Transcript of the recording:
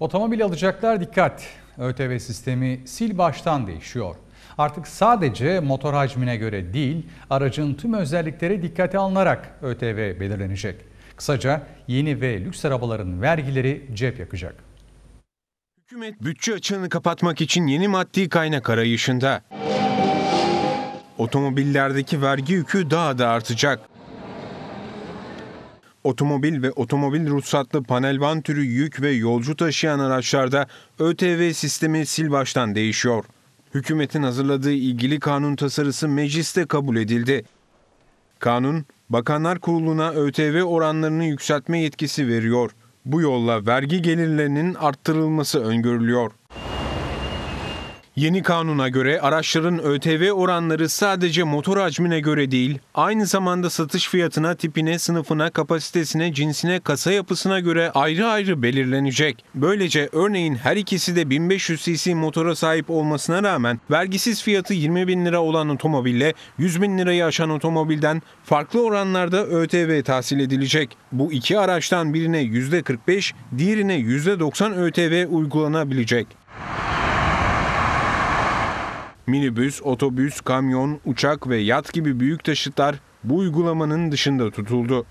Otomobil alacaklar dikkat. ÖTV sistemi sil baştan değişiyor. Artık sadece motor hacmine göre değil, aracın tüm özellikleri dikkate alınarak ÖTV belirlenecek. Kısaca yeni ve lüks arabaların vergileri cep yakacak. Hükümet bütçe açığını kapatmak için yeni maddi kaynak arayışında. Otomobillerdeki vergi yükü daha da artacak. Otomobil ve otomobil ruhsatlı panel van türü yük ve yolcu taşıyan araçlarda ÖTV sistemi sil baştan değişiyor. Hükümetin hazırladığı ilgili kanun tasarısı mecliste kabul edildi. Kanun, Bakanlar Kurulu'na ÖTV oranlarını yükseltme yetkisi veriyor. Bu yolla vergi gelirlerinin arttırılması öngörülüyor. Yeni kanuna göre araçların ÖTV oranları sadece motor hacmine göre değil, aynı zamanda satış fiyatına, tipine, sınıfına, kapasitesine, cinsine, kasa yapısına göre ayrı ayrı belirlenecek. Böylece örneğin her ikisi de 1500 cc motora sahip olmasına rağmen vergisiz fiyatı 20 bin lira olan otomobille 100 bin lirayı aşan otomobilden farklı oranlarda ÖTV tahsil edilecek. Bu iki araçtan birine %45, diğerine %90 ÖTV uygulanabilecek minibüs, otobüs, kamyon, uçak ve yat gibi büyük taşıtlar bu uygulamanın dışında tutuldu.